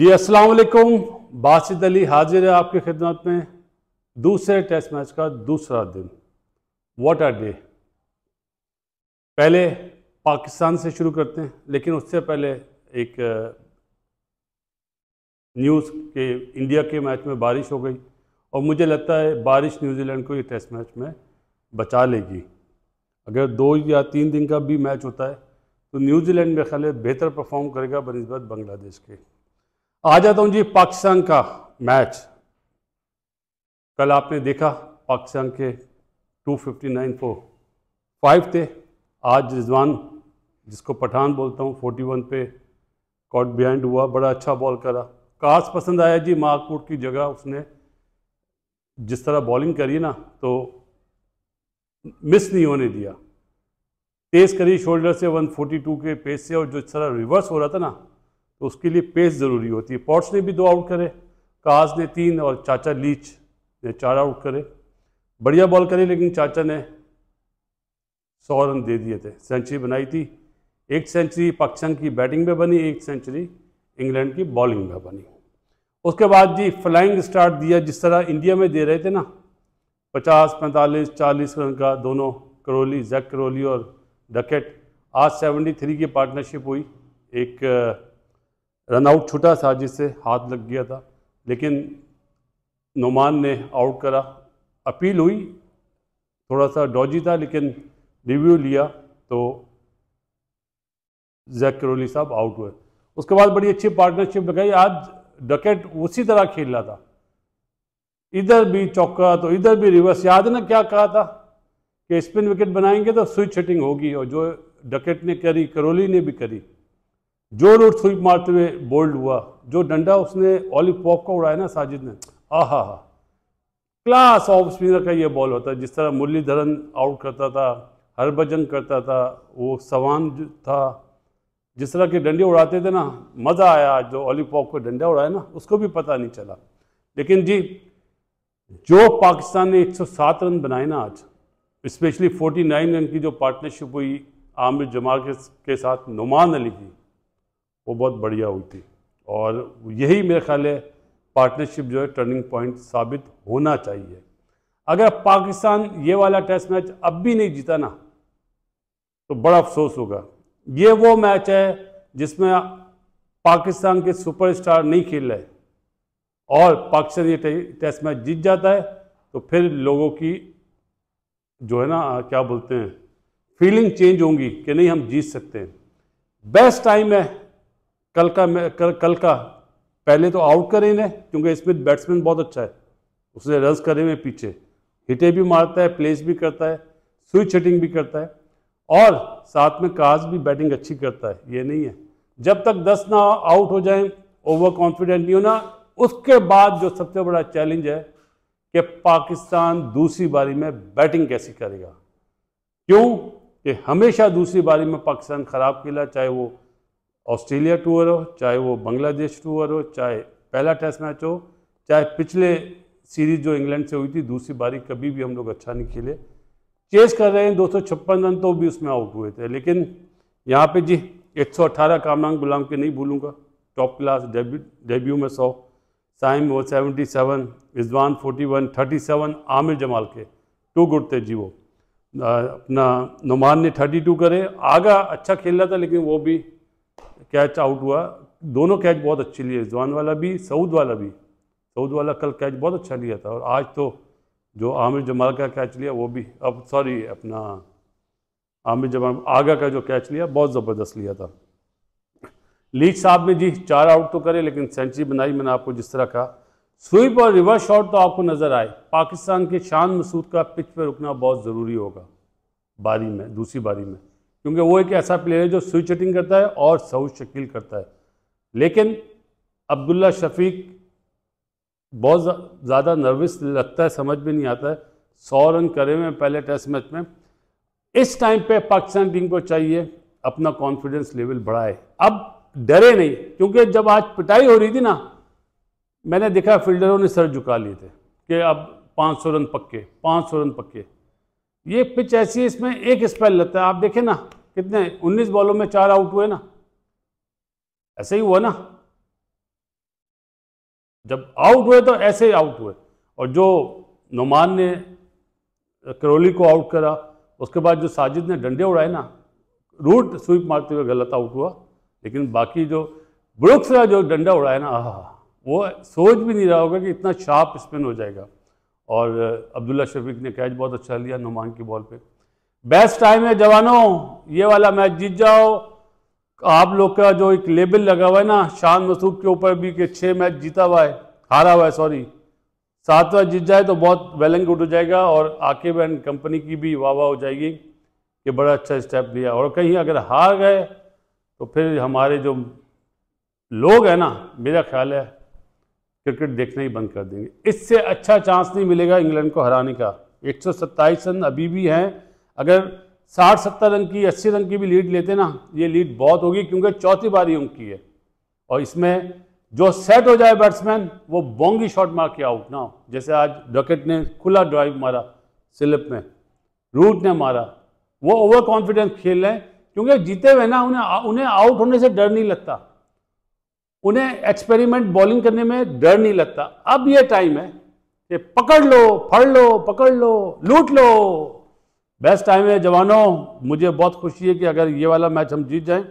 जी असलकुम बासिद बासित अली हाजिर है आपकी खिदमत में दूसरे टेस्ट मैच का दूसरा दिन वॉट आर डे पहले पाकिस्तान से शुरू करते हैं लेकिन उससे पहले एक न्यूज़ के इंडिया के मैच में बारिश हो गई और मुझे लगता है बारिश न्यूजीलैंड को ये टेस्ट मैच में बचा लेगी अगर दो या तीन दिन का भी मैच होता है तो न्यूजीलैंड मेरे ख्याल बेहतर परफॉर्म करेगा बनस्बत बांग्लादेश के आ जाता हूं जी पाकिस्तान का मैच कल आपने देखा पाकिस्तान के 259 फो फाइव थे आज रिजवान जिसको पठान बोलता हूँ 41 पे कॉट बिहाइंड हुआ बड़ा अच्छा बॉल करा कास पसंद आया जी माकूट की जगह उसने जिस तरह बॉलिंग करी ना तो मिस नहीं होने दिया तेज़ करी शोल्डर से 142 के पेस से और जो इस तरह रिवर्स हो रहा था ना तो उसके लिए पेस ज़रूरी होती है पॉट्स ने भी दो आउट करे काज ने तीन और चाचा लीच ने चार आउट करे बढ़िया बॉल करी लेकिन चाचा ने सौ रन दे दिए थे सेंचुरी बनाई थी एक सेंचुरी पाकिस्तान की बैटिंग में बनी एक सेंचुरी इंग्लैंड की बॉलिंग में बनी उसके बाद जी फ्लाइंग स्टार्ट दिया जिस तरह इंडिया में दे रहे थे ना पचास पैंतालीस चालीस रन का दोनों करोली जैक करोली और डकेट आज सेवेंटी थ्री की पार्टनरशिप हुई एक रनआउट छुटा साजिश से हाथ लग गया था लेकिन नुमान ने आउट करा अपील हुई थोड़ा सा डॉजी था लेकिन रिव्यू लिया तो जैक करोली साहब आउट हुए उसके बाद बड़ी अच्छी पार्टनरशिप लगाई आज डकेट उसी तरह खेल रहा था इधर भी चौका तो इधर भी रिवर्स याद ना क्या कहा था कि स्पिन विकेट बनाएंगे तो स्विच हिटिंग होगी और जो डकेट ने करी करोली ने भी करी जो रोड स्वीप मारते हुए बोल्ड हुआ जो डंडा उसने ऑलि पॉप का उड़ाया ना साजिद ने आहा हा क्लास ऑफ स्पिनर का ये बॉल होता है जिस तरह मुरलीधरन आउट करता था हरभजन करता था वो सवान था जिस तरह के डंडे उड़ाते थे ना मज़ा आया जो ऑलि पॉप को डंडा उड़ाया ना उसको भी पता नहीं चला लेकिन जी जो पाकिस्तान ने 107 रन बनाए ना आज स्पेशली 49 रन की जो पार्टनरशिप हुई आमिर जमाल के, के साथ नुमान अली की वो बहुत बढ़िया हुई थी और यही मेरे ख्याल है पार्टनरशिप जो है टर्निंग पॉइंट साबित होना चाहिए अगर पाकिस्तान ये वाला टेस्ट मैच अब भी नहीं जीता ना तो बड़ा अफसोस होगा ये वो मैच है जिसमें पाकिस्तान के सुपरस्टार नहीं खेल रहे और पाकिस्तान ये टेस्ट मैच जीत जाता है तो फिर लोगों की जो है ना क्या बोलते हैं फीलिंग चेंज होंगी कि नहीं हम जीत सकते हैं बेस्ट टाइम है कल का कल, कल का पहले तो आउट करें इन्हें क्योंकि स्मिथ बैट्समैन बहुत अच्छा है उसने रन करे हुए पीछे हिटे भी मारता है प्लेस भी करता है स्विच हिटिंग भी करता है और साथ में काज भी बैटिंग अच्छी करता है ये नहीं है जब तक दस ना आउट हो जाए ओवर कॉन्फिडेंट नहीं होना उसके बाद जो सबसे बड़ा चैलेंज है कि पाकिस्तान दूसरी बारी में बैटिंग कैसी करेगा क्यों कि हमेशा दूसरी बारी में पाकिस्तान ख़राब खेला चाहे वो ऑस्ट्रेलिया टूर हो चाहे वो बांग्लादेश टूर हो चाहे पहला टेस्ट मैच हो चाहे पिछले सीरीज जो इंग्लैंड से हुई थी दूसरी बारी कभी भी हम लोग अच्छा नहीं खेले चेस कर रहे हैं दो रन तो भी उसमें आउट हुए थे लेकिन यहाँ पे जी 118 कामरान गुलाम के नहीं भूलूंगा टॉप क्लास डेब्यू डेब्यू में सौ साइम वो seventy seven Rizwan forty one thirty seven Aamir Jamal के टू गुड थे जी वो अपना नुमान ने थर्टी टू करे आगा अच्छा खेल रहा था लेकिन वो भी कैच आउट हुआ दोनों कैच बहुत अच्छे लिए रिजवान वाला भी सऊद वाला भी सऊद वाला कल कैच बहुत अच्छा लिया था और आज तो जो आमिर जमाल का कैच लिया वो भी अब सॉरी अपना आमिर जमाल आगा का जो कैच लिया बहुत ज़बरदस्त लिया था लीग साहब ने जी चार आउट तो करे लेकिन सेंचुरी बनाई मैंने आपको जिस तरह कहा स्वीप और रिवर्स शॉट तो आपको नज़र आए पाकिस्तान के शान मसूद का पिच पर रुकना बहुत ज़रूरी होगा बारी में दूसरी बारी में क्योंकि वो एक ऐसा प्लेयर है जो स्विच हिटिंग करता है और सऊद शकील करता है लेकिन अब्दुल्ला शफीक बहुत ज़्यादा नर्वस लगता है समझ में नहीं आता है सौ रन करे हुए पहले टेस्ट मैच में इस टाइम पे पाकिस्तान टीम को चाहिए अपना कॉन्फिडेंस लेवल बढ़ाए अब डरे नहीं क्योंकि जब आज पिटाई हो रही थी ना मैंने देखा फील्डरों ने सर झुका लिए थे कि अब 500 रन पक्के 500 रन पक्के ये पिच ऐसी इसमें एक स्पेल लगता है आप देखें ना कितने 19 बॉलों में चार आउट हुए ना ऐसे ही हुआ ना जब आउट हुए तो ऐसे ही आउट हुए और जो नुमान ने करोली को आउट करा उसके बाद जो साजिद ने डंडे उड़ाए ना रूट स्वीप मारते हुए गलत आउट हुआ लेकिन बाकी जो ब्रुक्स का जो डंडा उड़ाया ना आ वो सोच भी नहीं रहा होगा कि इतना शार्प स्पिन हो जाएगा और अब्दुल्ला शफीक ने कैच बहुत अच्छा लिया नुमान की बॉल पे बेस्ट टाइम है जवानों ये वाला मैच जीत जाओ आप लोग का जो एक लेबल लगा हुआ है ना शान मसूब के ऊपर भी के छः मैच जीता हुआ है हारा हुआ है सॉरी सातवा जीत जाए तो बहुत वेलिंग गुड हो जाएगा और आकेब एंड कंपनी की भी वाह वाह हो जाएगी कि बड़ा अच्छा स्टेप लिया और कहीं अगर हार गए तो फिर हमारे जो लोग हैं ना मेरा ख्याल है क्रिकेट देखना ही बंद कर देंगे इससे अच्छा चांस नहीं मिलेगा इंग्लैंड को हराने का एक रन अभी भी हैं अगर साठ सत्तर रन की अस्सी रन की भी लीड लेते ना ये लीड बहुत होगी क्योंकि चौथी बारी उनकी है और इसमें जो सेट हो जाए बैट्समैन वो बोंगी शॉट मार के आउट ना हो जैसे आज डॉकेट ने खुला ड्राइव मारा स्लिप में रूट ने मारा वो ओवर कॉन्फिडेंस खेल रहे हैं क्योंकि जीते हुए ना उन्हें उन्हें आउट होने से डर नहीं लगता उन्हें एक्सपेरिमेंट बॉलिंग करने में डर नहीं लगता अब ये टाइम है कि पकड़ लो फड़ लो पकड़ लो लूट लो बेस्ट टाइम है जवानों मुझे बहुत खुशी है कि अगर ये वाला मैच हम जीत जाएं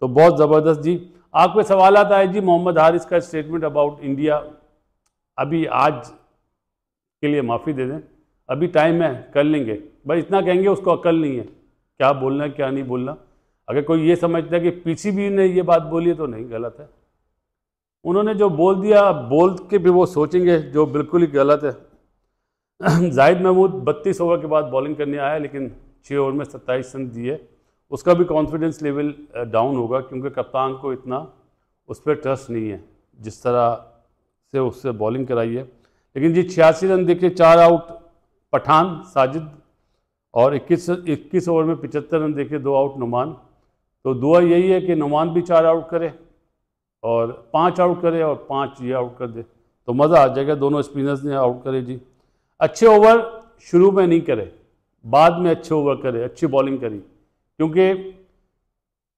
तो बहुत ज़बरदस्त जी आपके सवाल आता है जी मोहम्मद हारिस का स्टेटमेंट अबाउट इंडिया अभी आज के लिए माफ़ी दे दें अभी टाइम है कर लेंगे भाई इतना कहेंगे उसको अकल नहीं है क्या बोलना है क्या नहीं बोलना अगर कोई ये समझता है कि पीसीबी ने ये बात बोली है तो नहीं गलत है उन्होंने जो बोल दिया बोल के भी वो सोचेंगे जो बिल्कुल ही गलत है जाहिद महमूद बत्तीस ओवर के बाद बॉलिंग करने आया लेकिन छः ओवर में सत्ताईस रन दिए उसका भी कॉन्फिडेंस लेवल डाउन होगा क्योंकि कप्तान को इतना उस पर ट्रस्ट नहीं है जिस तरह से उससे बॉलिंग कराई है लेकिन जी छियासी रन देखिए चार आउट पठान साजिद और 21 इक्कीस ओवर में 75 रन देखे दो आउट नुमान तो दुआ यही है कि नुमान भी चार आउट करे और पाँच आउट करे और पाँच ये आउट कर दे तो मज़ा आ जाएगा दोनों स्पिनर्स ने आउट करे जी अच्छे ओवर शुरू में नहीं करे बाद में अच्छे ओवर करे अच्छी बॉलिंग करी क्योंकि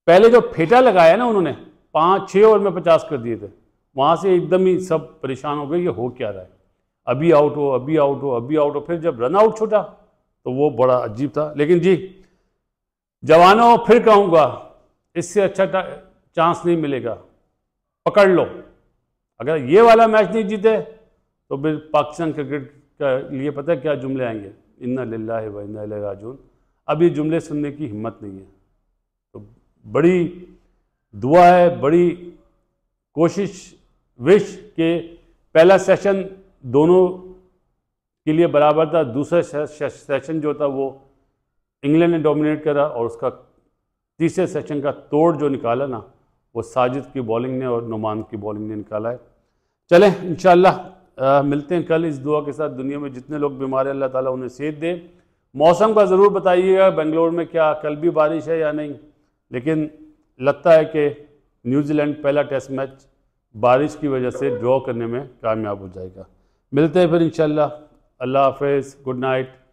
पहले जो फेटा लगाया ना उन्होंने पाँच छः ओवर में पचास कर दिए थे वहाँ से एकदम ही सब परेशान हो गए कि हो क्या रहा है अभी आउट हो अभी आउट हो अभी आउट हो फिर जब रन आउट छूटा तो वो बड़ा अजीब था लेकिन जी जवानों फिर कहूँगा इससे अच्छा चांस नहीं मिलेगा पकड़ लो अगर ये वाला मैच नहीं जीते तो फिर पाकिस्तान क्रिकेट का लिए पता है क्या जुमले आएंगे इन्ना लाला व इन्ना राजून अब ये जुमले सुनने की हिम्मत नहीं है तो बड़ी दुआ है बड़ी कोशिश विश के पहला सेशन दोनों के लिए बराबर था दूसरा सेशन जो था वो इंग्लैंड ने डोमिनेट करा और उसका तीसरे सेशन का तोड़ जो निकाला ना वो साजिद की बॉलिंग ने और नुमान की बॉलिंग ने निकाला है चलें इन मिलते हैं कल इस दुआ के साथ दुनिया में जितने लोग बीमार हैं अल्लाह ताला उन्हें सेहत दे मौसम का ज़रूर बताइएगा बेंगलोर में क्या कल भी बारिश है या नहीं लेकिन लगता है कि न्यूजीलैंड पहला टेस्ट मैच बारिश की वजह से ड्रॉ करने में कामयाब हो जाएगा मिलते हैं फिर इन अल्लाह हाफ गुड नाइट